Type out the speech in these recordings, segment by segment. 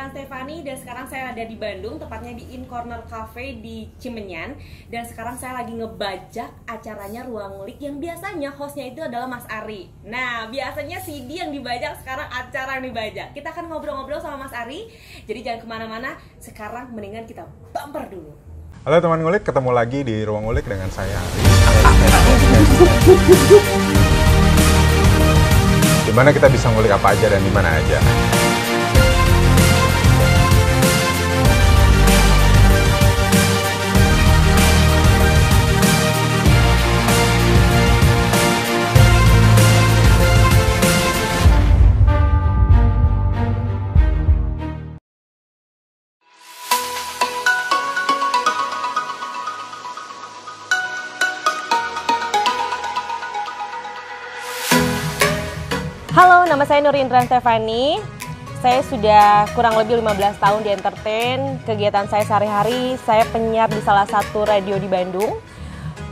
dengan Stefani dan sekarang saya ada di Bandung, tepatnya di In Corner Cafe di Cimenyan dan sekarang saya lagi ngebajak acaranya Ruang Lik yang biasanya hostnya itu adalah Mas Ari. Nah, biasanya CD yang dibajak sekarang acara yang dibajak. Kita akan ngobrol-ngobrol sama Mas Ari, jadi jangan kemana-mana. Sekarang mendingan kita bumper dulu. Halo teman ngulik, ketemu lagi di Ruang Ngulik dengan saya Ari. Dimana kita bisa ngulik apa aja dan dimana aja. saya Nur Indra Stefani. Saya sudah kurang lebih 15 tahun di entertain. Kegiatan saya sehari-hari, saya penyiar di salah satu radio di Bandung.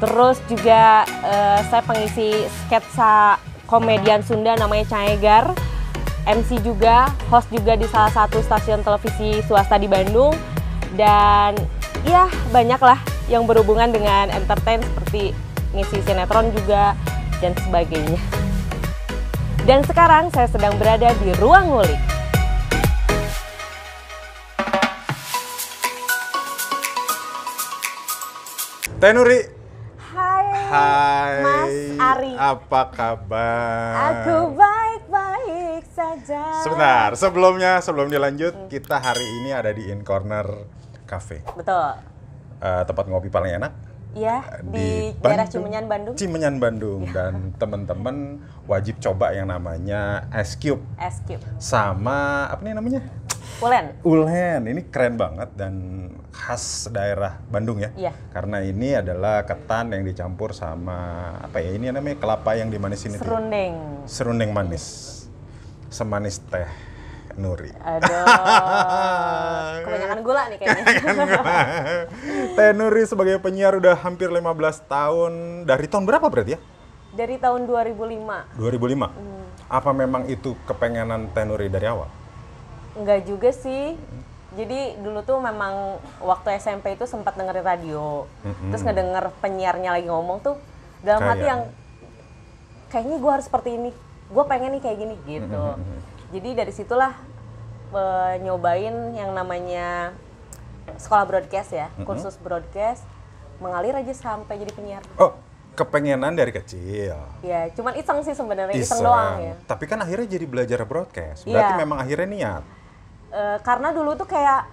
Terus juga uh, saya pengisi sketsa komedian Sunda namanya Caegar. MC juga, host juga di salah satu stasiun televisi swasta di Bandung. Dan ya banyaklah yang berhubungan dengan entertain seperti ngisi sinetron juga dan sebagainya. Dan sekarang saya sedang berada di ruang ngulik. Tenuri. Hai. Hai. Mas Ari. Apa kabar? Aku baik-baik saja. Sebentar, sebelumnya sebelum dilanjut, hmm. kita hari ini ada di In Corner Cafe. Betul. Uh, tempat ngopi paling enak ya di, di daerah Cimenyan Bandung. Cimenyan Bandung dan teman-teman wajib coba yang namanya es Cube. Es Cube. Sama apa nih namanya? Ulen. Ulen ini keren banget dan khas daerah Bandung ya. Iya. Karena ini adalah ketan yang dicampur sama apa ya? Ini namanya kelapa yang dimanisin itu. Ya. Serundeng. Serundeng manis. Semanis teh Nuri. Aduh. Kebanyakan gula nih kayaknya. Teh Nuri sebagai penyiar udah hampir 15 tahun. Dari tahun berapa berarti ya? Dari tahun 2005. 2005? Hmm. Apa memang itu kepengenan Teh Nuri dari awal? Enggak juga sih. Jadi dulu tuh memang waktu SMP itu sempat dengerin radio. Mm -hmm. Terus ngedenger penyiarnya lagi ngomong tuh dalam Kaya. hati yang kayaknya gue harus seperti ini gue pengen nih kayak gini gitu mm -hmm jadi dari situlah uh, nyobain yang namanya sekolah broadcast ya mm -hmm. kursus broadcast mengalir aja sampai jadi penyiar oh kepengenan dari kecil ya cuman iseng sih sebenarnya iseng. iseng doang ya tapi kan akhirnya jadi belajar broadcast iya. berarti ya. memang akhirnya niat uh, karena dulu tuh kayak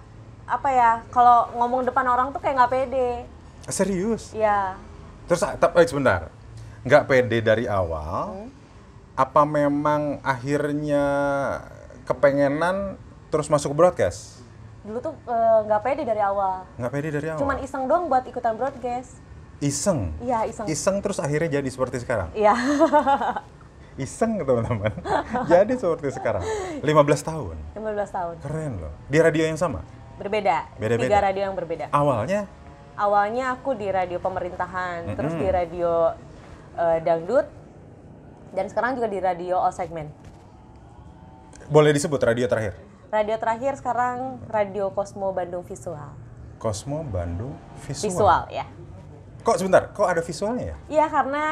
apa ya kalau ngomong depan orang tuh kayak nggak pede serius Iya. terus ah, tapi eh, sebentar nggak pede dari awal hmm apa memang akhirnya kepengenan terus masuk broadcast? Dulu tuh eh, nggak uh, pede dari awal. Nggak pede dari awal. Cuman iseng dong buat ikutan broadcast. Iseng. Iya iseng. Iseng terus akhirnya jadi seperti sekarang. Iya. iseng gitu, teman-teman. jadi seperti sekarang. 15 tahun. 15 tahun. Keren loh. Di radio yang sama? Berbeda. Beda -beda. Tiga radio yang berbeda. Awalnya? Awalnya aku di radio pemerintahan, mm -hmm. terus di radio uh, dangdut, dan sekarang juga di radio all segment. Boleh disebut radio terakhir? Radio terakhir sekarang Radio Cosmo Bandung Visual. Cosmo Bandung Visual. Visual ya. Kok sebentar, kok ada visualnya ya? Iya karena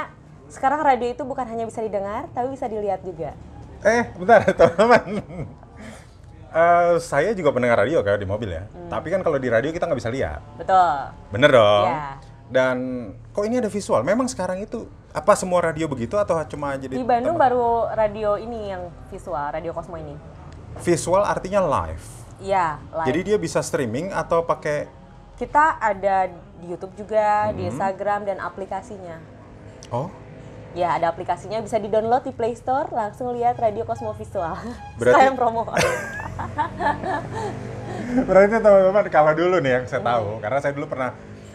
sekarang radio itu bukan hanya bisa didengar, tapi bisa dilihat juga. Eh, bentar teman-teman. uh, saya juga pendengar radio kayak di mobil ya. Hmm. Tapi kan kalau di radio kita nggak bisa lihat. Betul. Bener dong. Yeah. Dan kok ini ada visual? Memang sekarang itu apa semua radio begitu atau cuma jadi Di Bandung teman? baru radio ini yang visual, Radio Kosmo ini. Visual artinya live. Iya, live. Jadi dia bisa streaming atau pakai Kita ada di YouTube juga, hmm. di Instagram dan aplikasinya. Oh. Ya, ada aplikasinya bisa di-download di Play Store, langsung lihat Radio Kosmo Visual. Berarti Sekalian promo. Berarti teman-teman kalau dulu nih yang saya hmm. tahu, karena saya dulu pernah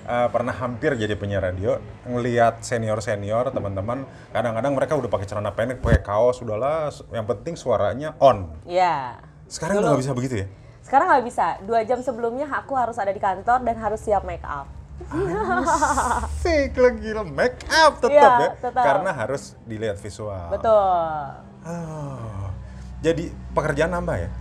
uh, pernah hampir jadi penyiar radio ngelihat senior senior teman-teman kadang-kadang mereka udah pakai celana pendek pakai kaos udahlah yang penting suaranya on ya sekarang nggak bisa begitu ya sekarang nggak bisa dua jam sebelumnya aku harus ada di kantor dan harus siap make up sih eh, lagi make up tetap iya, ya, ya tetap. karena harus dilihat visual betul oh. jadi pekerjaan nambah ya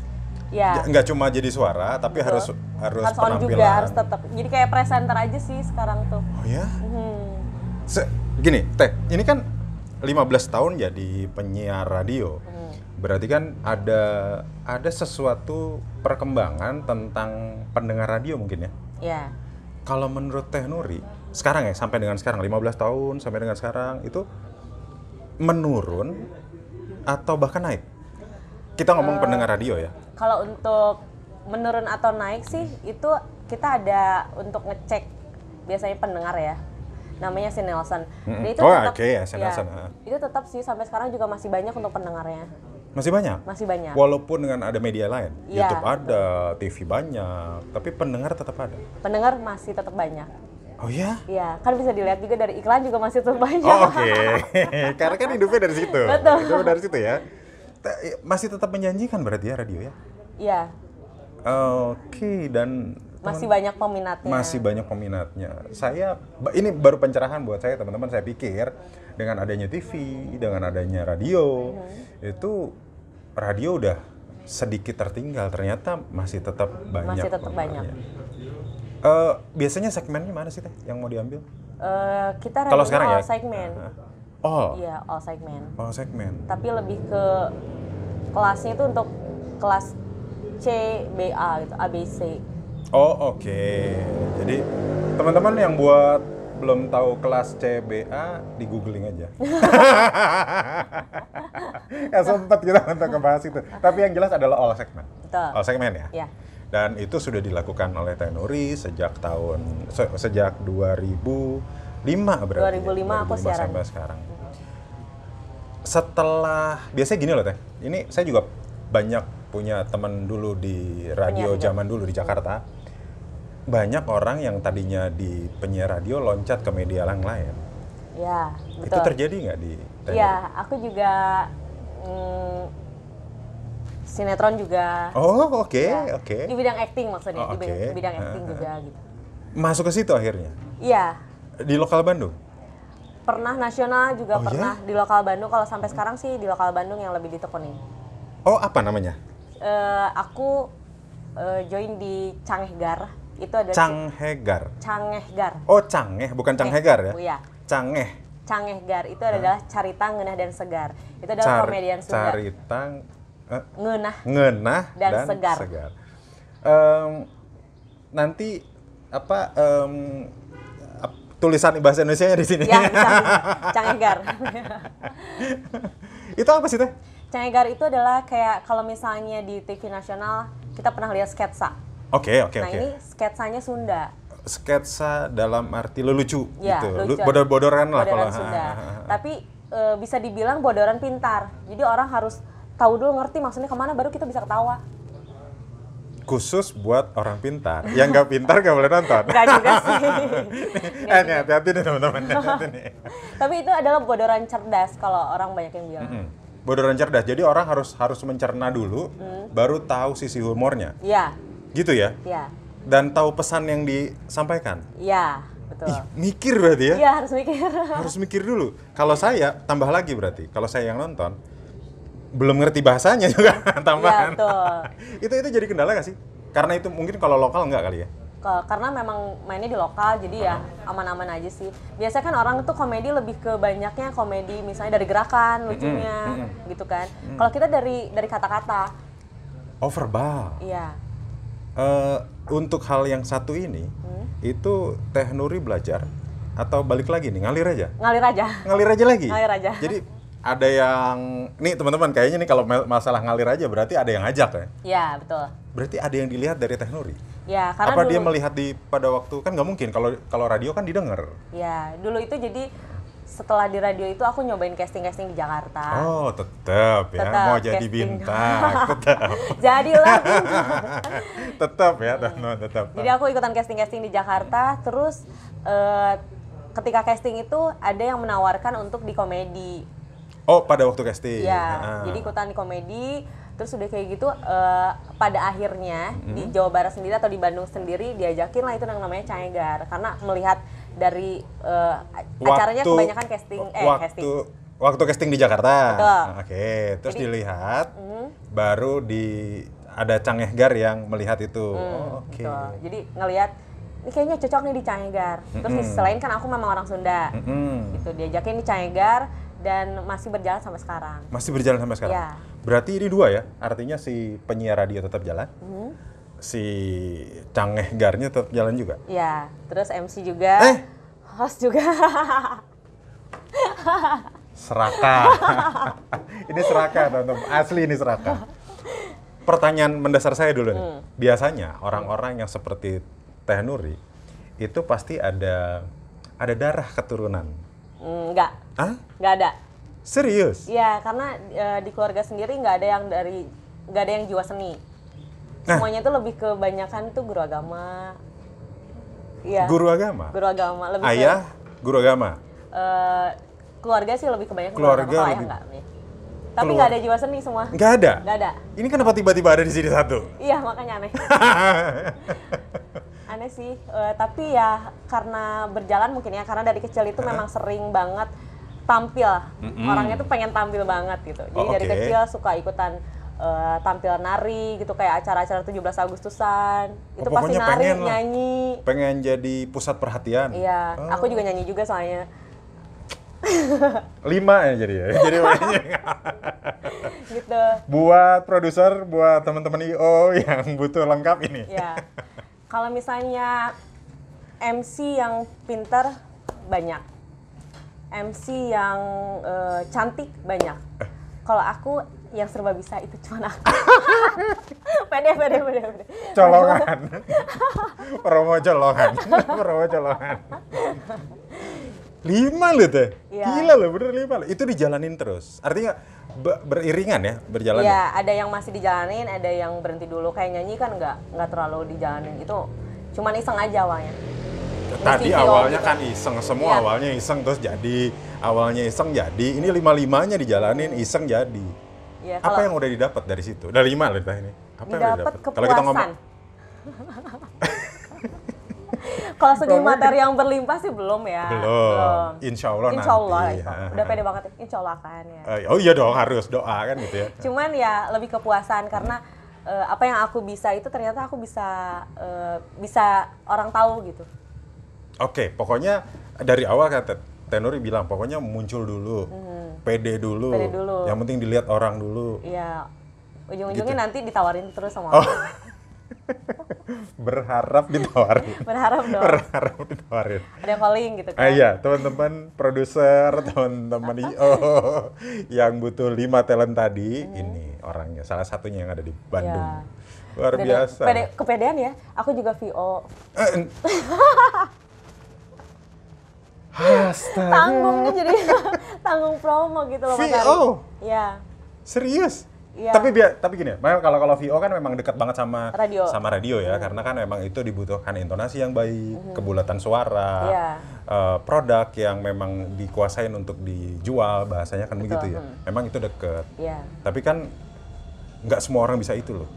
ya nggak cuma jadi suara tapi Betul. harus harus harus penampilan. on juga harus tetap jadi kayak presenter aja sih sekarang tuh oh ya hmm. Se gini teh ini kan 15 tahun jadi penyiar radio hmm. berarti kan ada ada sesuatu perkembangan tentang pendengar radio mungkin ya Iya. kalau menurut teh Nuri sekarang ya sampai dengan sekarang 15 tahun sampai dengan sekarang itu menurun atau bahkan naik kita ngomong uh, pendengar radio ya. Kalau untuk menurun atau naik sih itu kita ada untuk ngecek biasanya pendengar ya namanya si Nelson. Mm-hmm. itu oh, tetap, okay, ya, si ya, Itu tetap sih sampai sekarang juga masih banyak untuk pendengarnya. Masih banyak? Masih banyak. Walaupun dengan ada media lain, ya, YouTube ada, TV banyak, tapi pendengar tetap ada. Pendengar masih tetap banyak. Oh ya? Iya, kan bisa dilihat juga dari iklan juga masih tetap oh, banyak. Oh, Oke, okay. karena kan hidupnya dari situ. Betul. Hidupnya dari situ ya. Eh, masih tetap menjanjikan berarti ya radio ya? Iya. Oke, okay, dan masih banyak peminatnya. Masih banyak peminatnya. Saya ini baru pencerahan buat saya teman-teman. Saya pikir dengan adanya TV, dengan adanya radio, hmm. itu radio udah sedikit tertinggal. Ternyata masih tetap banyak. Masih tetap banyak. Uh, biasanya segmennya mana sih teh yang mau diambil? Uh, kita radio kalau sekarang ya segmen. Uh -huh Oh, iya all segmen all segmen tapi lebih ke kelasnya itu untuk kelas C B A gitu A B C oh oke okay. jadi teman-teman yang buat belum tahu kelas C B A di googling aja ya sempat kita untuk ngebahas itu tapi yang jelas adalah all segmen Betul. all segmen ya, ya dan itu sudah dilakukan oleh Tenori sejak tahun se sejak 2005 berarti 2005, ya? 2005 aku siaran sampai sekarang setelah biasanya gini loh teh ini saya juga banyak punya teman dulu di radio penyiar, zaman dulu di Jakarta hmm. banyak orang yang tadinya di penyiar radio loncat ke media yang lain ya itu terjadi nggak di Iya, ya aku juga mm, sinetron juga oh oke okay, ya. oke okay. di bidang acting maksudnya oh, okay. di bidang acting uh, juga gitu masuk ke situ akhirnya iya di lokal Bandung pernah nasional juga oh, iya? pernah yeah? di lokal Bandung kalau sampai sekarang sih di lokal Bandung yang lebih ditekuni oh apa namanya uh, aku uh, join di Canghegar itu ada Canghegar Canghegar oh Cangeh bukan eh, Canghegar ya iya Cangeh Canghegar itu adalah huh? Carita Ngenah dan Segar itu adalah Car komedian segar Carita uh, Ngenah Ngenah dan, dan Segar, segar. Um, nanti apa um, tulisan bahasa Indonesia di sini. Ya, Cangegar. itu apa sih teh? Cangegar itu adalah kayak kalau misalnya di TV nasional kita pernah lihat sketsa. Oke, okay, oke, okay, Nah, okay. ini sketsanya Sunda. Sketsa dalam arti lelucu ya, gitu. Lucu. Bodor-bodoran lah kalau. Sunda. Tapi e, bisa dibilang bodoran pintar. Jadi orang harus tahu dulu ngerti maksudnya kemana baru kita bisa ketawa khusus buat orang pintar. Yang nggak pintar nggak boleh nonton. Nggak juga sih. eh, nih, hati-hati nih teman-teman. Tapi itu adalah bodoran cerdas kalau orang banyak yang bilang. Mm -hmm. Bodoran cerdas. Jadi orang harus harus mencerna dulu, mm. baru tahu sisi humornya. Iya. Gitu ya. Iya. Dan tahu pesan yang disampaikan. Iya. Betul. Ih, mikir berarti ya? Iya, harus mikir. harus mikir dulu. Kalau saya tambah lagi berarti. Kalau saya yang nonton, belum ngerti bahasanya juga iya, tambahan. Ya, betul. itu itu jadi kendala gak sih? Karena itu mungkin kalau lokal nggak kali ya? karena memang mainnya di lokal jadi ya aman-aman aja sih biasanya kan orang tuh komedi lebih ke banyaknya komedi misalnya dari gerakan lucunya mm -hmm. gitu kan mm kalau kita dari dari kata-kata Overball. Oh, iya uh, untuk hal yang satu ini hmm? itu Teh Nuri belajar atau balik lagi nih ngalir aja ngalir aja ngalir aja lagi ngalir aja jadi ada yang nih teman-teman kayaknya nih kalau masalah ngalir aja berarti ada yang ngajak ya? Iya betul. Berarti ada yang dilihat dari Teh Nuri. Ya karena apa dulu, dia melihat di pada waktu kan nggak mungkin kalau kalau radio kan didengar. Ya dulu itu jadi setelah di radio itu aku nyobain casting casting di Jakarta. Oh tetap ya tetep mau jadi bintang tetap. Jadilah. tetap ya hmm. tetap. Jadi aku ikutan casting casting di Jakarta terus. Uh, ketika casting itu ada yang menawarkan untuk di komedi Oh, pada waktu casting. Iya. Ah. Jadi ikutan komedi terus udah kayak gitu uh, pada akhirnya hmm. di Jawa Barat sendiri atau di Bandung sendiri diajakin lah itu yang namanya Cangegar, karena melihat dari uh, waktu, acaranya kebanyakan casting eh waktu, casting waktu casting di Jakarta. Nah, oke, okay. terus Jadi, dilihat mm. baru di ada Cangehgar yang melihat itu. Hmm, oh, Oke. Okay. Jadi ngelihat ini kayaknya cocok nih di Cangegar. Terus mm -hmm. selain kan aku memang orang Sunda. Mm -hmm. Gitu diajakin di Cangegar dan masih berjalan sampai sekarang. Masih berjalan sampai sekarang. Ya. Berarti ini dua ya, artinya si penyiar radio tetap jalan, hmm. si cangeh garnya tetap jalan juga. Ya, terus MC juga, eh. host juga. seraka. ini seraka, teman-teman. Asli ini seraka. Pertanyaan mendasar saya dulu nih. Hmm. Biasanya orang-orang yang seperti Teh Nuri itu pasti ada ada darah keturunan Enggak. Hmm, Hah? Enggak ada. Serius? Iya, karena e, di keluarga sendiri nggak ada yang dari nggak ada yang jiwa seni. Nah. Semuanya tuh lebih kebanyakan tuh guru agama. Iya. Guru agama. Guru agama lebih Ayah ke, guru agama. E, keluarga sih lebih kebanyakan keluarga, keluarga lebih... ayah Tapi nggak ada jiwa seni semua. Nggak ada. Nggak ada. Ini kenapa tiba-tiba ada di sini satu? Iya, makanya aneh. aneh sih uh, tapi ya karena berjalan mungkin ya karena dari kecil itu uh. memang sering banget tampil mm-hmm. orangnya tuh pengen tampil banget gitu jadi oh, okay. dari kecil suka ikutan uh, tampil nari gitu kayak acara-acara 17 Agustusan itu pasti nari pengen nyanyi pengen jadi pusat perhatian iya oh. aku juga nyanyi juga soalnya lima ya jadi ya jadi banyak gitu buat produser buat teman-teman io yang butuh lengkap ini ya kalau misalnya MC yang pinter banyak MC yang uh, cantik banyak kalau aku yang serba bisa itu cuma aku pede pede pede pede colongan promo colongan promo colongan lima loh teh ya. gila loh bener lima loh itu dijalanin terus artinya beriringan ya berjalan iya, ya ada yang masih dijalanin ada yang berhenti dulu kayak nyanyi kan nggak nggak terlalu dijalanin itu cuman iseng aja awalnya tadi awalnya gitu. kan iseng semua ya. awalnya iseng terus jadi awalnya iseng jadi ini lima limanya dijalanin iseng jadi ya, kalau apa yang udah didapat dari situ dari lima loh ini apa yang udah didapat kalau kita ngomong Kalau segi materi yang berlimpah sih belum ya. Belum. belum. Insya Allah Insya Allah. Nanti. Insya Allah. Iya. Udah pede banget. Ya? Insya Allah kan ya. Eh, oh iya dong harus doa kan gitu ya. Cuman ya lebih kepuasan karena uh, apa yang aku bisa itu ternyata aku bisa eh, bisa orang tahu gitu. Oke, okay, pokoknya dari awal kata Tenori bilang pokoknya muncul dulu, hmm pede dulu, pede dulu, yang penting dilihat orang dulu. Iya, ujung-ujungnya gitu. nanti ditawarin terus sama oh. orang. berharap ditawarin berharap dong berharap ditawarin ada yang calling gitu kan ah, iya teman-teman produser teman-teman io yang butuh lima talent tadi hmm. ini orangnya salah satunya yang ada di Bandung ya. luar biasa pede, kepedean ya aku juga vo eh, Astaga. tanggung nih jadi tanggung promo gitu loh VO ya serius Ya. Tapi biar tapi gini, kalau kalau VO kan memang dekat banget sama radio. sama radio ya, hmm. karena kan memang itu dibutuhkan intonasi yang baik, hmm. kebulatan suara, ya. uh, produk yang memang dikuasain untuk dijual, bahasanya kan Betul. begitu ya. Hmm. Memang itu dekat. Ya. Tapi kan nggak semua orang bisa itu loh.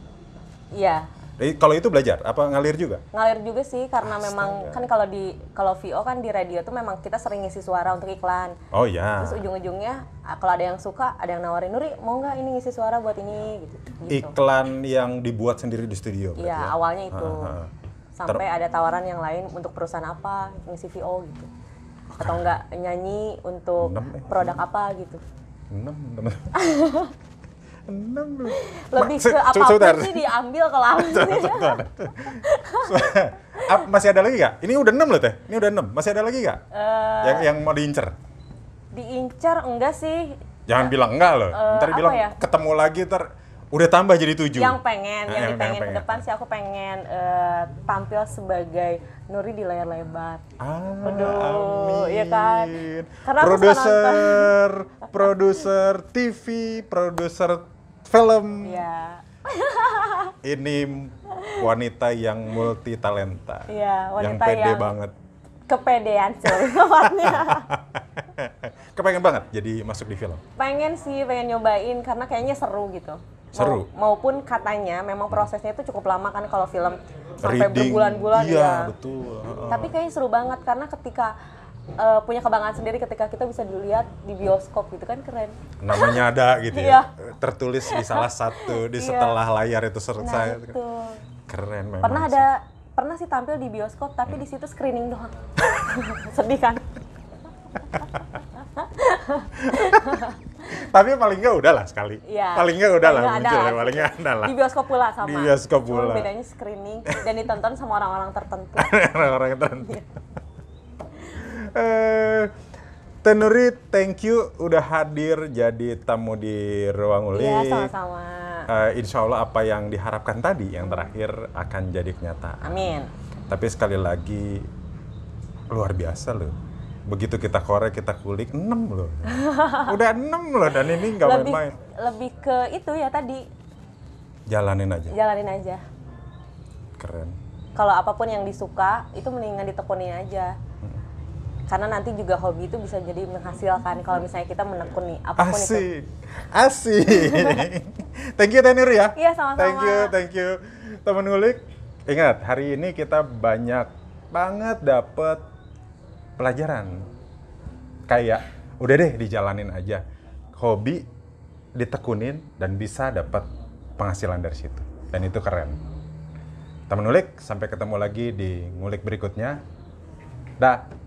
Iya. Eh, kalau itu belajar apa ngalir juga? Ngalir juga sih karena Astaga. memang kan kalau di kalau VO kan di radio tuh memang kita sering ngisi suara untuk iklan. Oh iya. Terus ujung-ujungnya ah, kalau ada yang suka, ada yang nawarin Nuri mau nggak ini ngisi suara buat ini gitu. gitu. Iklan yang dibuat sendiri di studio. Iya ya? awalnya itu. Ha, ha. Sampai Ter ada tawaran yang lain untuk perusahaan apa ngisi VO gitu. Atau enggak nyanyi untuk eh. produk apa gitu. enam Lebih ke apa sih diambil kalau ambil Masih ada lagi gak? Ini udah enam loh teh. Ini udah enam. Masih ada lagi gak? Uh, eh, yang yang mau diincar. Diincar enggak sih? Jangan uh, bilang enggak loh. Uh, ntar bilang ya? ketemu lagi ntar udah tambah jadi tujuh. Yang pengen, nah, yang, yang pengen. ke depan sih aku pengen uh, tampil sebagai Nuri di layar lebar. Ah, Aduh, iya amin. ya kan? Karena Produser produser TV, produser film. Iya. Ini wanita yang multi talenta. Iya, wanita yang pede yang banget. Kepedean cuy, Kepengen banget jadi masuk di film. Pengen sih, pengen nyobain karena kayaknya seru gitu. Seru. Mau, maupun katanya memang hmm. prosesnya itu cukup lama kan kalau film sampai berbulan-bulan iya, ya. betul. Tapi kayaknya seru banget karena ketika uh, punya kebanggaan sendiri ketika kita bisa dilihat di bioskop gitu kan keren. Namanya ada gitu ya. Iya. Tertulis di salah satu di iya. setelah layar itu selesai. Nah, itu. Keren memang. Pernah sih. ada pernah sih tampil di bioskop tapi hmm. di situ screening doang. Sedih kan? tapi paling enggak udahlah sekali iya. ya, paling enggak udahlah paling muncul ada. paling enggak ada di bioskop pula sama di bioskop pula Cuma bedanya screening dan ditonton sama orang-orang tertentu orang-orang tertentu Eh, Tenuri, thank you udah hadir jadi tamu di Ruang Uli. Iya, sama-sama. Uh, insya Allah apa yang diharapkan tadi, yang terakhir akan jadi kenyataan. Amin. Tapi sekali lagi, luar biasa loh. Begitu kita korek, kita kulik, enam loh. udah enam loh, dan ini nggak main-main. Lebih ke itu ya tadi. Jalanin aja. Jalanin aja. Keren. Kalau apapun yang disuka, itu mendingan ditekunin aja karena nanti juga hobi itu bisa jadi menghasilkan kalau misalnya kita menekuni apapun asik. itu. Asik. Asik. thank you Tenir ya. Iya, sama-sama. Thank you, thank you. Temen ngulik, ingat hari ini kita banyak banget dapat pelajaran. Kayak udah deh dijalanin aja. Hobi ditekunin dan bisa dapat penghasilan dari situ. Dan itu keren. Temen ngulik, sampai ketemu lagi di ngulik berikutnya. Dah.